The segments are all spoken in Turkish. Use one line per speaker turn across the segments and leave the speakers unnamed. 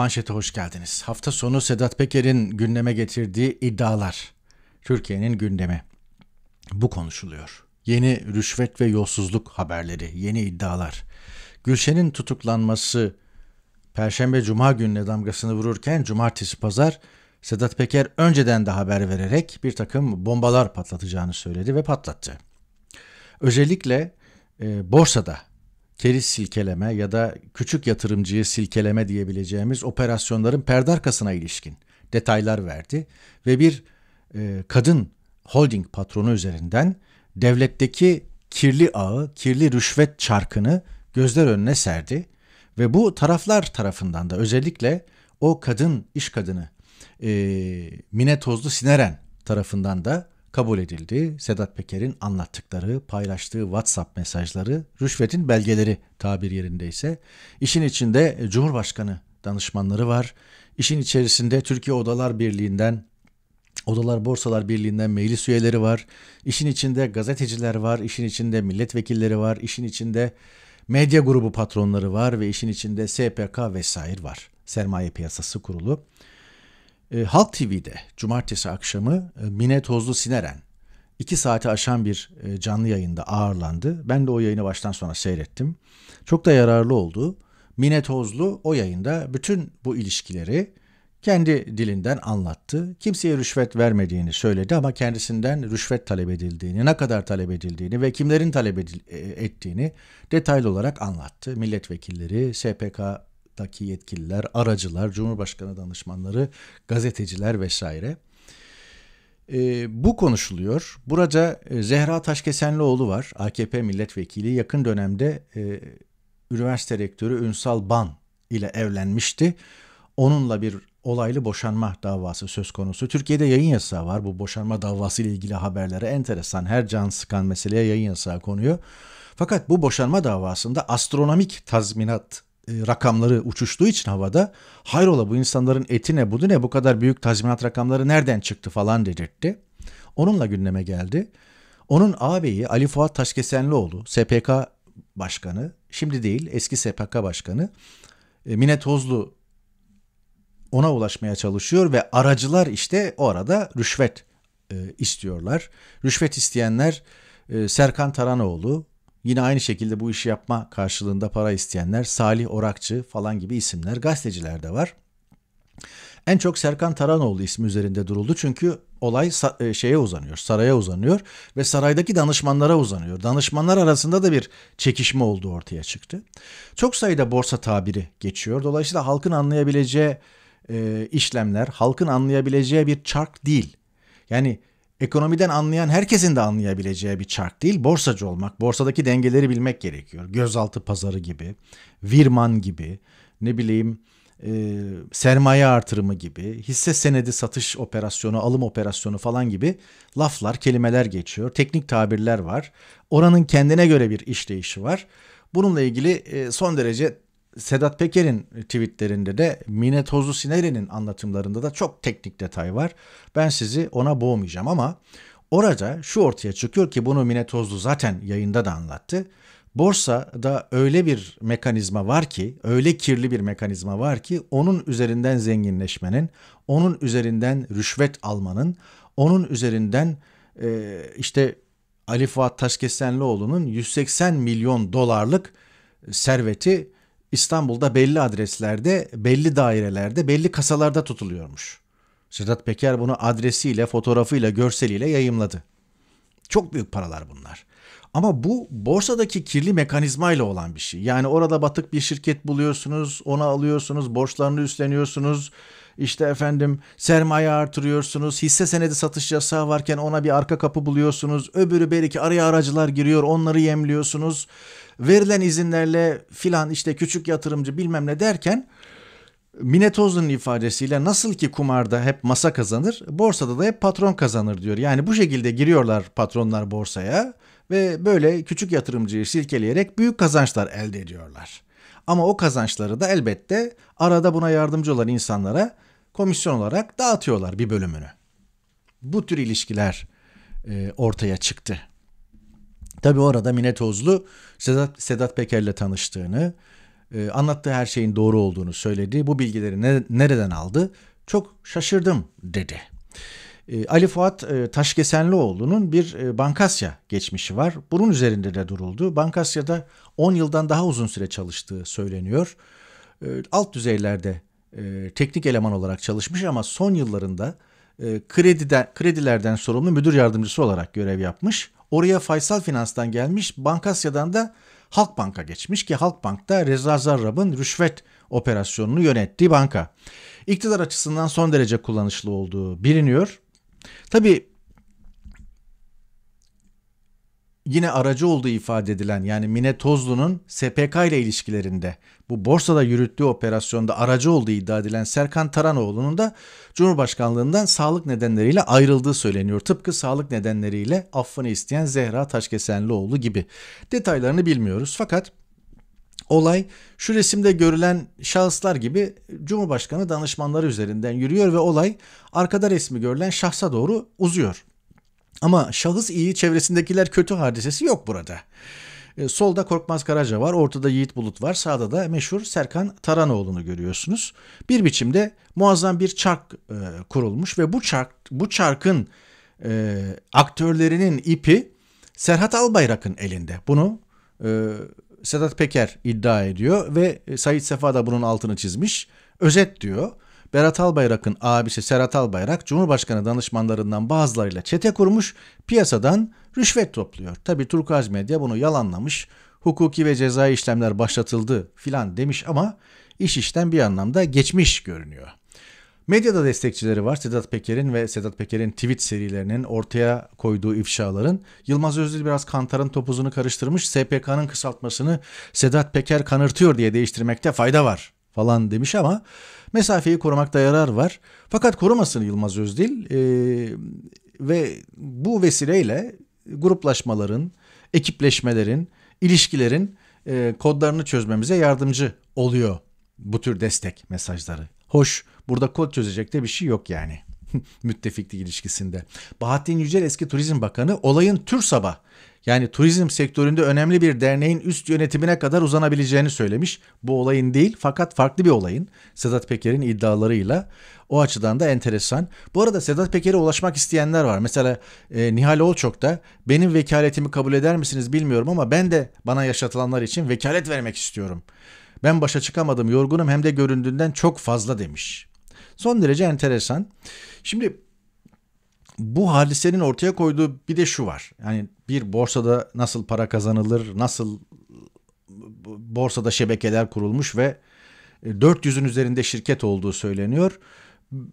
Manşete hoş geldiniz. Hafta sonu Sedat Peker'in gündeme getirdiği iddialar. Türkiye'nin gündemi. Bu konuşuluyor. Yeni rüşvet ve yolsuzluk haberleri, yeni iddialar. Gülşen'in tutuklanması Perşembe Cuma gününe damgasını vururken Cumartesi Pazar Sedat Peker önceden de haber vererek bir takım bombalar patlatacağını söyledi ve patlattı. Özellikle e, borsada keriz silkeleme ya da küçük yatırımcıyı silkeleme diyebileceğimiz operasyonların perde arkasına ilişkin detaylar verdi ve bir e, kadın holding patronu üzerinden devletteki kirli ağı, kirli rüşvet çarkını gözler önüne serdi ve bu taraflar tarafından da özellikle o kadın iş kadını e, Mine Tozlu Sineren tarafından da kabul edildi. Sedat Peker'in anlattıkları, paylaştığı WhatsApp mesajları, rüşvetin belgeleri tabir yerindeyse. işin içinde e, Cumhurbaşkanı danışmanları var. İşin içerisinde Türkiye Odalar Birliği'nden Odalar Borsalar Birliği'nden meclis üyeleri var. İşin içinde gazeteciler var, işin içinde milletvekilleri var, işin içinde medya grubu patronları var ve işin içinde SPK vesaire var. Sermaye Piyasası Kurulu. E, Halk TV'de cumartesi akşamı e, Mine Tozlu Sineren iki saati aşan bir e, canlı yayında ağırlandı. Ben de o yayını baştan sona seyrettim. Çok da yararlı oldu. Mine Tozlu o yayında bütün bu ilişkileri kendi dilinden anlattı. Kimseye rüşvet vermediğini söyledi ama kendisinden rüşvet talep edildiğini, ne kadar talep edildiğini ve kimlerin talep ettiğini detaylı olarak anlattı. Milletvekilleri, SPK daki yetkililer, aracılar, Cumhurbaşkanı danışmanları, gazeteciler vesaire. E, bu konuşuluyor. Burada e, Zehra Taşkesenlioğlu var. AKP milletvekili yakın dönemde e, üniversite rektörü Ünsal Ban ile evlenmişti. Onunla bir olaylı boşanma davası söz konusu. Türkiye'de yayın yasağı var. Bu boşanma davası ile ilgili haberlere enteresan her can sıkan meseleye yayın yasağı konuyor. Fakat bu boşanma davasında astronomik tazminat e, rakamları uçuştuğu için havada hayrola bu insanların eti ne budu ne bu kadar büyük tazminat rakamları nereden çıktı falan dedirtti. Onunla gündeme geldi. Onun ağabeyi Ali Fuat Taşkesenlioğlu SPK başkanı şimdi değil eski SPK başkanı e, Mine Tozlu ona ulaşmaya çalışıyor ve aracılar işte o arada rüşvet e, istiyorlar. Rüşvet isteyenler Serkan Taranoğlu, Yine aynı şekilde bu işi yapma karşılığında para isteyenler Salih Orakçı falan gibi isimler gazeteciler de var. En çok Serkan Taranoğlu ismi üzerinde duruldu çünkü olay e, şeye uzanıyor, saraya uzanıyor ve saraydaki danışmanlara uzanıyor. Danışmanlar arasında da bir çekişme olduğu ortaya çıktı. Çok sayıda borsa tabiri geçiyor. Dolayısıyla halkın anlayabileceği e, işlemler, halkın anlayabileceği bir çark değil. Yani ekonomiden anlayan herkesin de anlayabileceği bir çark değil. Borsacı olmak, borsadaki dengeleri bilmek gerekiyor. Gözaltı pazarı gibi, virman gibi, ne bileyim e, sermaye artırımı gibi, hisse senedi satış operasyonu, alım operasyonu falan gibi laflar, kelimeler geçiyor. Teknik tabirler var. Oranın kendine göre bir işleyişi var. Bununla ilgili e, son derece Sedat Peker'in tweetlerinde de Mine Tozlu Sineri'nin anlatımlarında da çok teknik detay var. Ben sizi ona boğmayacağım ama orada şu ortaya çıkıyor ki bunu Mine Tozlu zaten yayında da anlattı. Borsada öyle bir mekanizma var ki, öyle kirli bir mekanizma var ki onun üzerinden zenginleşmenin, onun üzerinden rüşvet almanın, onun üzerinden e, işte Ali Fuat Taşkesenlioğlu'nun 180 milyon dolarlık serveti İstanbul'da belli adreslerde, belli dairelerde, belli kasalarda tutuluyormuş. Sedat Peker bunu adresiyle, fotoğrafıyla, görseliyle yayımladı. Çok büyük paralar bunlar. Ama bu borsadaki kirli mekanizmayla olan bir şey. Yani orada batık bir şirket buluyorsunuz, onu alıyorsunuz, borçlarını üstleniyorsunuz, işte efendim sermaye artırıyorsunuz. Hisse senedi satış yasağı varken ona bir arka kapı buluyorsunuz. Öbürü belki araya aracılar giriyor onları yemliyorsunuz. Verilen izinlerle filan işte küçük yatırımcı bilmem ne derken Mine Tozlu'nun ifadesiyle nasıl ki kumarda hep masa kazanır, borsada da hep patron kazanır diyor. Yani bu şekilde giriyorlar patronlar borsaya ve böyle küçük yatırımcıyı silkeleyerek büyük kazançlar elde ediyorlar. Ama o kazançları da elbette arada buna yardımcı olan insanlara komisyon olarak dağıtıyorlar bir bölümünü. Bu tür ilişkiler e, ortaya çıktı. Tabi orada Mine Tozlu Sedat, Sedat Peker'le tanıştığını, e, anlattığı her şeyin doğru olduğunu söyledi. Bu bilgileri ne, nereden aldı? Çok şaşırdım dedi. E, Ali Fuat e, Taşkesenlioğlu'nun bir e, Bankasya geçmişi var. Bunun üzerinde de duruldu. Bankasya'da 10 yıldan daha uzun süre çalıştığı söyleniyor. E, alt düzeylerde e, teknik eleman olarak çalışmış ama son yıllarında e, krediden, kredilerden sorumlu müdür yardımcısı olarak görev yapmış. Oraya Faysal Finans'tan gelmiş, Bankasya'dan da Halk Banka geçmiş ki Halk Bankta Reza Zarrab'ın rüşvet operasyonunu yönettiği banka. İktidar açısından son derece kullanışlı olduğu biliniyor. Tabi yine aracı olduğu ifade edilen yani Mine Tozlu'nun SPK ile ilişkilerinde bu borsada yürüttüğü operasyonda aracı olduğu iddia edilen Serkan Taranoğlu'nun da Cumhurbaşkanlığından sağlık nedenleriyle ayrıldığı söyleniyor. Tıpkı sağlık nedenleriyle affını isteyen Zehra Taşkesenlioğlu gibi. Detaylarını bilmiyoruz fakat olay şu resimde görülen şahıslar gibi Cumhurbaşkanı danışmanları üzerinden yürüyor ve olay arkada resmi görülen şahsa doğru uzuyor. Ama şahıs iyi çevresindekiler kötü hadisesi yok burada. E, solda Korkmaz Karaca var, ortada Yiğit Bulut var, sağda da meşhur Serkan Taranoğlu'nu görüyorsunuz. Bir biçimde muazzam bir çark e, kurulmuş ve bu çark bu çarkın e, aktörlerinin ipi Serhat Albayrak'ın elinde. Bunu e, Sedat Peker iddia ediyor ve e, Sayit Sefa da bunun altını çizmiş. Özet diyor. Berat Albayrak'ın abisi Serhat Albayrak Cumhurbaşkanı danışmanlarından bazılarıyla çete kurmuş piyasadan rüşvet topluyor. Tabi Turkuaz Medya bunu yalanlamış hukuki ve ceza işlemler başlatıldı filan demiş ama iş işten bir anlamda geçmiş görünüyor. Medyada destekçileri var. Sedat Peker'in ve Sedat Peker'in tweet serilerinin ortaya koyduğu ifşaların. Yılmaz Özdil biraz kantarın topuzunu karıştırmış. SPK'nın kısaltmasını Sedat Peker kanırtıyor diye değiştirmekte fayda var falan demiş ama mesafeyi korumakta yarar var. Fakat korumasın Yılmaz Özdil e, ve bu vesileyle gruplaşmaların, ekipleşmelerin, ilişkilerin e, kodlarını çözmemize yardımcı oluyor bu tür destek mesajları. Hoş burada kod çözecek de bir şey yok yani. müttefiklik ilişkisinde. Bahattin Yücel eski Turizm Bakanı olayın TÜRSAB'a yani turizm sektöründe önemli bir derneğin üst yönetimine kadar uzanabileceğini söylemiş. Bu olayın değil fakat farklı bir olayın Sedat Peker'in iddialarıyla o açıdan da enteresan. Bu arada Sedat Peker'e ulaşmak isteyenler var. Mesela e, Nihal Olçok da benim vekaletimi kabul eder misiniz bilmiyorum ama ben de bana yaşatılanlar için vekalet vermek istiyorum. Ben başa çıkamadım yorgunum hem de göründüğünden çok fazla demiş. Son derece enteresan. Şimdi bu hadisenin ortaya koyduğu bir de şu var. Yani bir borsada nasıl para kazanılır, nasıl borsada şebekeler kurulmuş ve 400'ün e, üzerinde şirket olduğu söyleniyor.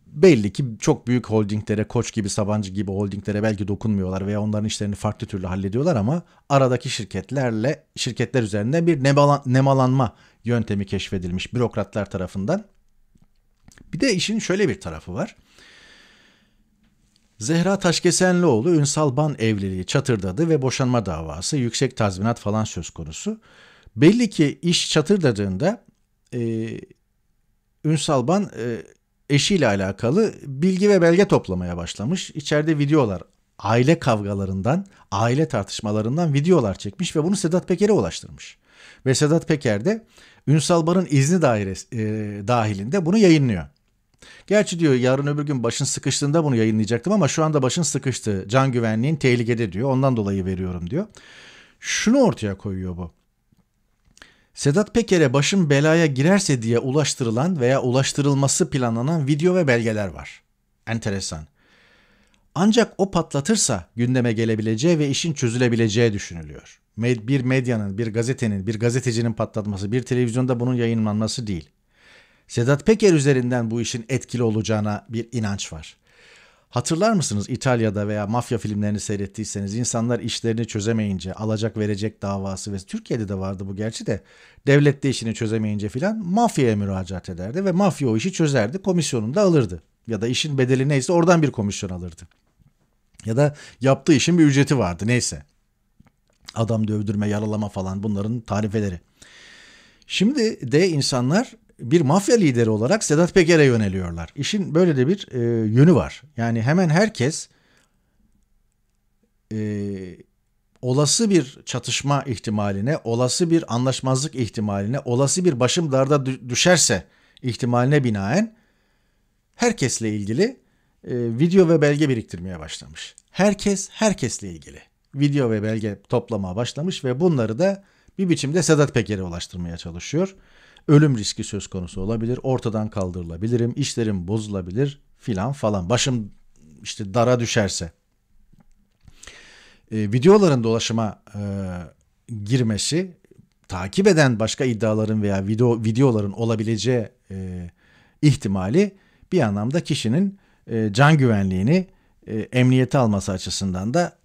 Belli ki çok büyük holdinglere, Koç gibi, Sabancı gibi holdinglere belki dokunmuyorlar veya onların işlerini farklı türlü hallediyorlar ama aradaki şirketlerle şirketler üzerinde bir nemalanma yöntemi keşfedilmiş bürokratlar tarafından. Bir de işin şöyle bir tarafı var. Zehra Taşkesenlioğlu Ünsal Ban evliliği çatırdadı ve boşanma davası, yüksek tazminat falan söz konusu. Belli ki iş çatırdadığında e, Ünsal Ban e, eşiyle alakalı bilgi ve belge toplamaya başlamış. İçeride videolar, aile kavgalarından, aile tartışmalarından videolar çekmiş ve bunu Sedat Peker'e ulaştırmış. Ve Sedat Peker de Ünsal Bar'ın izni dairesi, e, dahilinde bunu yayınlıyor. Gerçi diyor yarın öbür gün başın sıkıştığında bunu yayınlayacaktım ama şu anda başın sıkıştı. Can güvenliğin tehlikede diyor. Ondan dolayı veriyorum diyor. Şunu ortaya koyuyor bu. Sedat Peker'e başın belaya girerse diye ulaştırılan veya ulaştırılması planlanan video ve belgeler var. Enteresan. Ancak o patlatırsa gündeme gelebileceği ve işin çözülebileceği düşünülüyor bir medyanın, bir gazetenin, bir gazetecinin patlatması, bir televizyonda bunun yayınlanması değil. Sedat Peker üzerinden bu işin etkili olacağına bir inanç var. Hatırlar mısınız İtalya'da veya mafya filmlerini seyrettiyseniz insanlar işlerini çözemeyince alacak verecek davası ve Türkiye'de de vardı bu gerçi de devlet de işini çözemeyince filan mafyaya müracaat ederdi ve mafya o işi çözerdi komisyonunu da alırdı ya da işin bedeli neyse oradan bir komisyon alırdı ya da yaptığı işin bir ücreti vardı neyse. Adam dövdürme, yaralama falan bunların tarifeleri. Şimdi de insanlar bir mafya lideri olarak Sedat Peker'e yöneliyorlar. İşin böyle de bir e, yönü var. Yani hemen herkes e, olası bir çatışma ihtimaline, olası bir anlaşmazlık ihtimaline, olası bir başım darda düşerse ihtimaline binaen herkesle ilgili e, video ve belge biriktirmeye başlamış. Herkes herkesle ilgili video ve belge toplamaya başlamış ve bunları da bir biçimde Sedat Peker'e ulaştırmaya çalışıyor. Ölüm riski söz konusu olabilir, ortadan kaldırılabilirim, işlerim bozulabilir filan falan. Başım işte dara düşerse. E, videoların dolaşıma e, girmesi, takip eden başka iddiaların veya video videoların olabileceği e, ihtimali bir anlamda kişinin e, can güvenliğini e, emniyete alması açısından da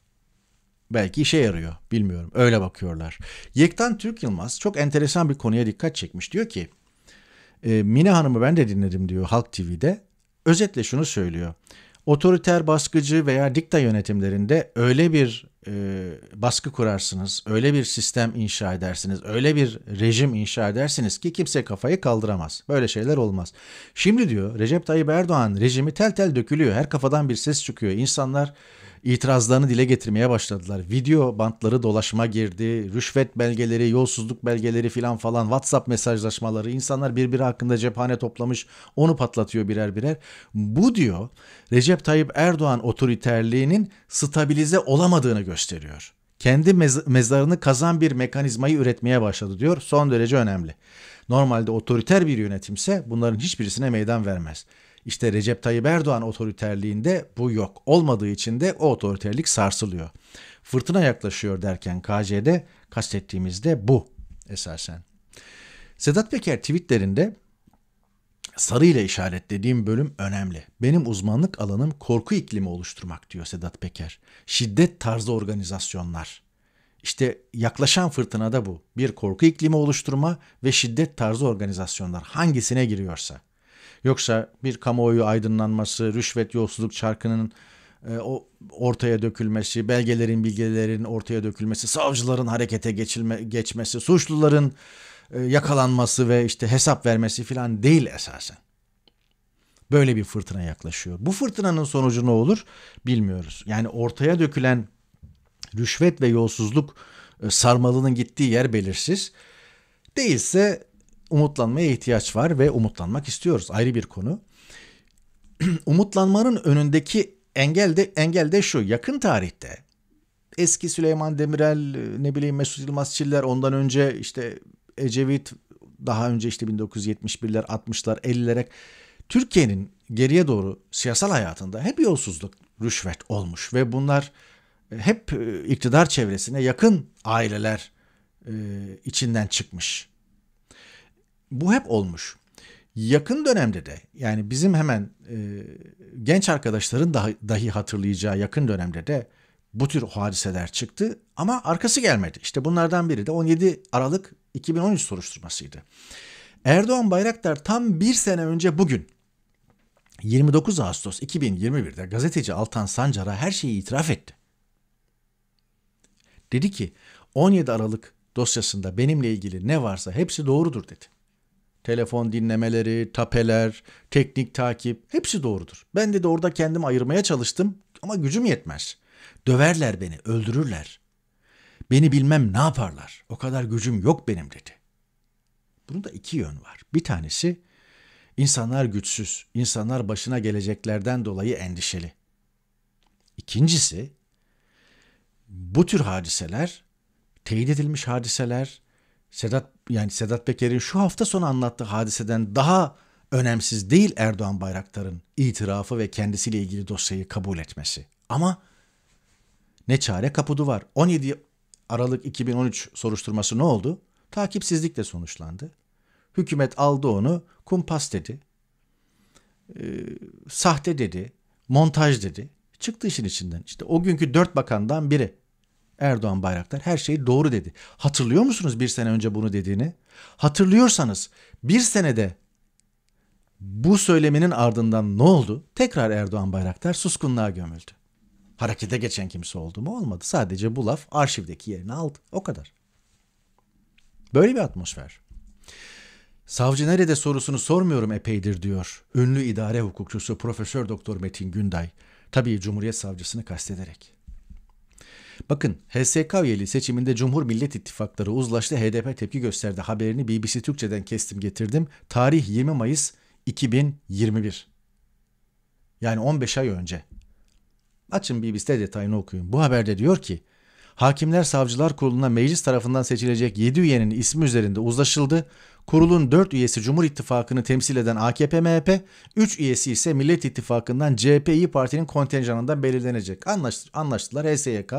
Belki işe yarıyor. Bilmiyorum. Öyle bakıyorlar. Yektan Türk Yılmaz çok enteresan bir konuya dikkat çekmiş. Diyor ki e, Mine Hanım'ı ben de dinledim diyor Halk TV'de. Özetle şunu söylüyor. Otoriter baskıcı veya dikta yönetimlerinde öyle bir e, baskı kurarsınız, öyle bir sistem inşa edersiniz, öyle bir rejim inşa edersiniz ki kimse kafayı kaldıramaz. Böyle şeyler olmaz. Şimdi diyor Recep Tayyip Erdoğan rejimi tel tel dökülüyor. Her kafadan bir ses çıkıyor. İnsanlar itirazlarını dile getirmeye başladılar. Video bantları dolaşma girdi, rüşvet belgeleri, yolsuzluk belgeleri filan falan, WhatsApp mesajlaşmaları, insanlar birbiri hakkında cephane toplamış, onu patlatıyor birer birer. Bu diyor Recep Tayyip Erdoğan otoriterliğinin stabilize olamadığını gösteriyor. Kendi mez- mezarını kazan bir mekanizmayı üretmeye başladı diyor. Son derece önemli. Normalde otoriter bir yönetimse bunların hiçbirisine meydan vermez. İşte Recep Tayyip Erdoğan otoriterliğinde bu yok. Olmadığı için de o otoriterlik sarsılıyor. Fırtına yaklaşıyor derken KC'de kastettiğimiz de bu esasen. Sedat Peker tweetlerinde sarı ile işaretlediğim bölüm önemli. Benim uzmanlık alanım korku iklimi oluşturmak diyor Sedat Peker. Şiddet tarzı organizasyonlar. İşte yaklaşan fırtınada bu. Bir korku iklimi oluşturma ve şiddet tarzı organizasyonlar hangisine giriyorsa. Yoksa bir kamuoyu aydınlanması, rüşvet yolsuzluk çarkının e, o ortaya dökülmesi, belgelerin, bilgilerin ortaya dökülmesi, savcıların harekete geçilme, geçmesi, suçluların e, yakalanması ve işte hesap vermesi filan değil esasen. Böyle bir fırtına yaklaşıyor. Bu fırtınanın sonucu ne olur bilmiyoruz. Yani ortaya dökülen rüşvet ve yolsuzluk e, sarmalının gittiği yer belirsiz. Değilse umutlanmaya ihtiyaç var ve umutlanmak istiyoruz. Ayrı bir konu. Umutlanmanın önündeki engel de engel de şu. Yakın tarihte eski Süleyman Demirel, e, ne bileyim Mesut Yılmaz Çiller, ondan önce işte Ecevit, daha önce işte 1971'ler, 60'lar, 50'lere Türkiye'nin geriye doğru siyasal hayatında hep yolsuzluk, rüşvet olmuş ve bunlar e, hep e, iktidar çevresine yakın aileler içinden çıkmış bu hep olmuş. Yakın dönemde de yani bizim hemen e, genç arkadaşların dahi, dahi hatırlayacağı yakın dönemde de bu tür hadiseler çıktı ama arkası gelmedi. İşte bunlardan biri de 17 Aralık 2013 soruşturmasıydı. Erdoğan Bayraktar tam bir sene önce bugün 29 Ağustos 2021'de gazeteci Altan Sancar'a her şeyi itiraf etti. Dedi ki 17 Aralık dosyasında benimle ilgili ne varsa hepsi doğrudur dedi telefon dinlemeleri, tapeler, teknik takip hepsi doğrudur. Ben de orada kendim ayırmaya çalıştım ama gücüm yetmez. Döverler beni, öldürürler. Beni bilmem ne yaparlar. O kadar gücüm yok benim dedi. Bunun da iki yön var. Bir tanesi insanlar güçsüz, insanlar başına geleceklerden dolayı endişeli. İkincisi bu tür hadiseler teyit edilmiş hadiseler Sedat yani Sedat Peker'in şu hafta sonu anlattığı hadiseden daha önemsiz değil Erdoğan Bayraktar'ın itirafı ve kendisiyle ilgili dosyayı kabul etmesi. Ama ne çare kapıdı var. 17 Aralık 2013 soruşturması ne oldu? Takipsizlikle sonuçlandı. Hükümet aldı onu, kumpas dedi. E, sahte dedi, montaj dedi. Çıktı işin içinden. İşte o günkü dört bakandan biri. Erdoğan Bayraktar her şeyi doğru dedi. Hatırlıyor musunuz bir sene önce bunu dediğini? Hatırlıyorsanız bir senede bu söyleminin ardından ne oldu? Tekrar Erdoğan Bayraktar suskunluğa gömüldü. Harekete geçen kimse oldu mu? Olmadı. Sadece bu laf arşivdeki yerini aldı. O kadar. Böyle bir atmosfer. Savcı nerede sorusunu sormuyorum epeydir diyor. Ünlü idare hukukçusu Profesör Doktor Metin Günday. Tabii Cumhuriyet Savcısını kastederek. Bakın HSK üyeliği seçiminde Cumhur Millet İttifakları uzlaştı HDP tepki gösterdi haberini BBC Türkçe'den kestim getirdim. Tarih 20 Mayıs 2021. Yani 15 ay önce. Açın BBC'de detayını okuyun. Bu haberde diyor ki Hakimler Savcılar Kurulu'na meclis tarafından seçilecek 7 üyenin ismi üzerinde uzlaşıldı. Kurulun 4 üyesi Cumhur İttifakı'nı temsil eden AKP-MHP, 3 üyesi ise Millet İttifakı'ndan CHP-İYİ Parti'nin kontenjanından belirlenecek. Anlaştı, anlaştılar HSYK,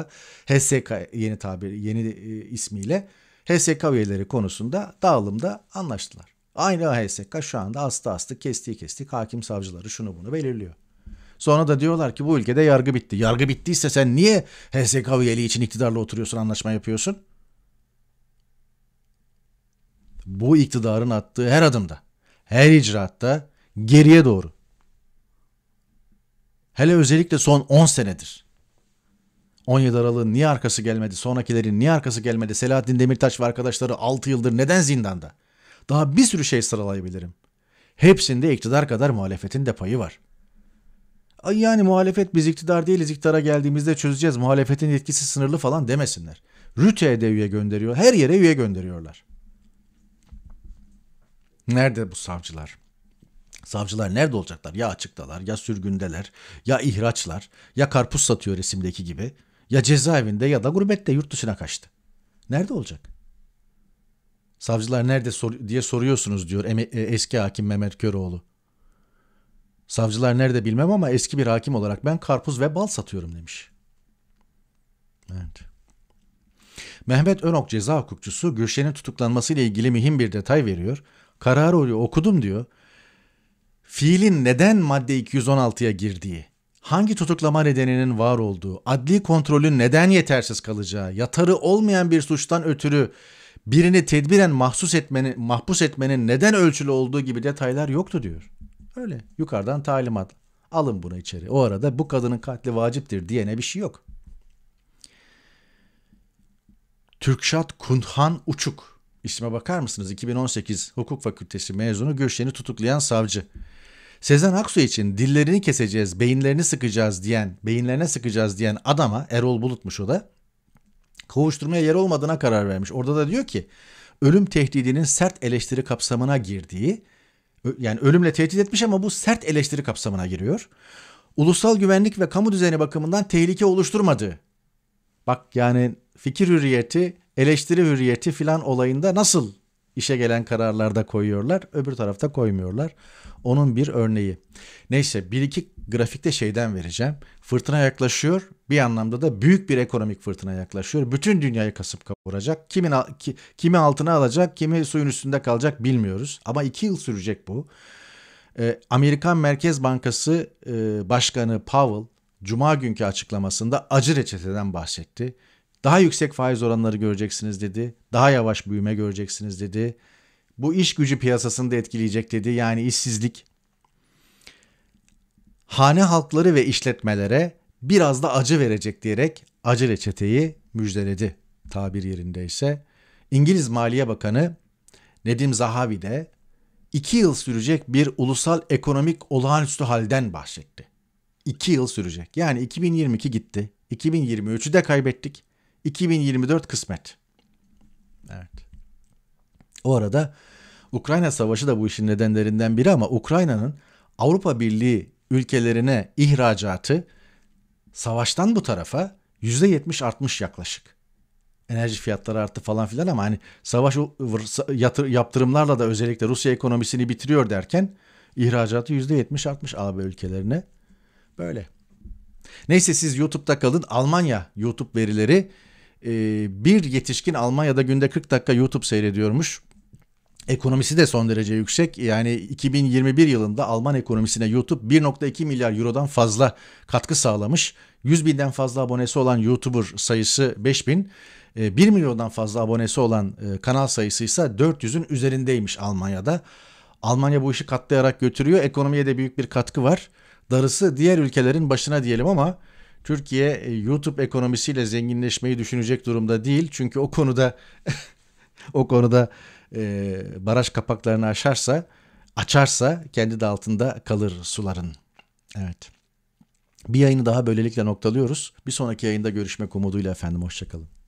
HSK yeni tabiri, yeni e, ismiyle HSK üyeleri konusunda dağılımda anlaştılar. Aynı HSK şu anda astı astı kestiği kestik hakim savcıları şunu bunu belirliyor. Sonra da diyorlar ki bu ülkede yargı bitti. Yargı bittiyse sen niye HSK üyeliği için iktidarla oturuyorsun, anlaşma yapıyorsun? Bu iktidarın attığı her adımda, her icraatta geriye doğru. Hele özellikle son 10 senedir. 17 Aralık'ın niye arkası gelmedi, sonrakilerin niye arkası gelmedi, Selahattin Demirtaş ve arkadaşları 6 yıldır neden zindanda? Daha bir sürü şey sıralayabilirim. Hepsinde iktidar kadar muhalefetin de payı var. Yani muhalefet biz iktidar değiliz iktidara geldiğimizde çözeceğiz muhalefetin yetkisi sınırlı falan demesinler. Rüte'ye de üye gönderiyor her yere üye gönderiyorlar. Nerede bu savcılar? Savcılar nerede olacaklar? Ya açıktalar, ya sürgündeler, ya ihraçlar, ya karpuz satıyor resimdeki gibi, ya cezaevinde ya da gurbette yurt dışına kaçtı. Nerede olacak? Savcılar nerede sor diye soruyorsunuz diyor e, eski hakim Mehmet Köroğlu. Savcılar nerede bilmem ama eski bir hakim olarak ben karpuz ve bal satıyorum demiş. Evet. Mehmet Önok ceza hukukçusu Gülşen'in tutuklanmasıyla ilgili mühim bir detay veriyor. Kararı okudum diyor. Fiilin neden madde 216'ya girdiği, hangi tutuklama nedeninin var olduğu, adli kontrolün neden yetersiz kalacağı, yatarı olmayan bir suçtan ötürü birini tedbiren mahsus etmenin, mahpus etmenin neden ölçülü olduğu gibi detaylar yoktu diyor. Öyle yukarıdan talimat. Alın bunu içeri. O arada bu kadının katli vaciptir diyene bir şey yok. Türkşat Kunhan Uçuk. İsme bakar mısınız? 2018 Hukuk Fakültesi mezunu Gülşen'i tutuklayan savcı. Sezen Aksu için dillerini keseceğiz, beyinlerini sıkacağız diyen, beyinlerine sıkacağız diyen adama, Erol Bulutmuş o da, kovuşturmaya yer olmadığına karar vermiş. Orada da diyor ki, ölüm tehdidinin sert eleştiri kapsamına girdiği, yani ölümle tehdit etmiş ama bu sert eleştiri kapsamına giriyor. Ulusal güvenlik ve kamu düzeni bakımından tehlike oluşturmadı. Bak yani fikir hürriyeti, eleştiri hürriyeti filan olayında nasıl işe gelen kararlarda koyuyorlar, öbür tarafta koymuyorlar. Onun bir örneği. Neyse bir iki grafikte şeyden vereceğim. Fırtına yaklaşıyor. Bir anlamda da büyük bir ekonomik fırtına yaklaşıyor. Bütün dünyayı kasıp kavuracak. Kimin kimi altına alacak, kimi suyun üstünde kalacak bilmiyoruz. Ama iki yıl sürecek bu. E, Amerikan Merkez Bankası e, Başkanı Powell Cuma günkü açıklamasında acı reçeteden bahsetti. Daha yüksek faiz oranları göreceksiniz dedi. Daha yavaş büyüme göreceksiniz dedi. Bu iş gücü piyasasını da etkileyecek dedi. Yani işsizlik. Hane halkları ve işletmelere biraz da acı verecek diyerek acı reçeteyi müjdeledi tabir yerindeyse. İngiliz Maliye Bakanı Nedim Zahavi de iki yıl sürecek bir ulusal ekonomik olağanüstü halden bahsetti. İki yıl sürecek. Yani 2022 gitti. 2023'ü de kaybettik. 2024 kısmet. Evet. O arada Ukrayna Savaşı da bu işin nedenlerinden biri ama Ukrayna'nın Avrupa Birliği ülkelerine ihracatı savaştan bu tarafa 70 artmış yaklaşık. Enerji fiyatları arttı falan filan ama hani savaş yatır, yaptırımlarla da özellikle Rusya ekonomisini bitiriyor derken ihracatı 70 artmış AB ülkelerine böyle. Neyse siz YouTube'da kalın. Almanya YouTube verileri e, bir yetişkin Almanya'da günde 40 dakika YouTube seyrediyormuş. Ekonomisi de son derece yüksek. Yani 2021 yılında Alman ekonomisine YouTube 1.2 milyar eurodan fazla katkı sağlamış. 100 binden fazla abonesi olan YouTuber sayısı 5 bin. 1 ee, milyondan fazla abonesi olan e, kanal sayısı ise 400'ün üzerindeymiş Almanya'da. Almanya bu işi katlayarak götürüyor. Ekonomiye de büyük bir katkı var. Darısı diğer ülkelerin başına diyelim ama Türkiye e, YouTube ekonomisiyle zenginleşmeyi düşünecek durumda değil. Çünkü o konuda o konuda e, baraj kapaklarını aşarsa, açarsa kendi de altında kalır suların. Evet. Bir yayını daha böylelikle noktalıyoruz. Bir sonraki yayında görüşmek umuduyla efendim. Hoşçakalın.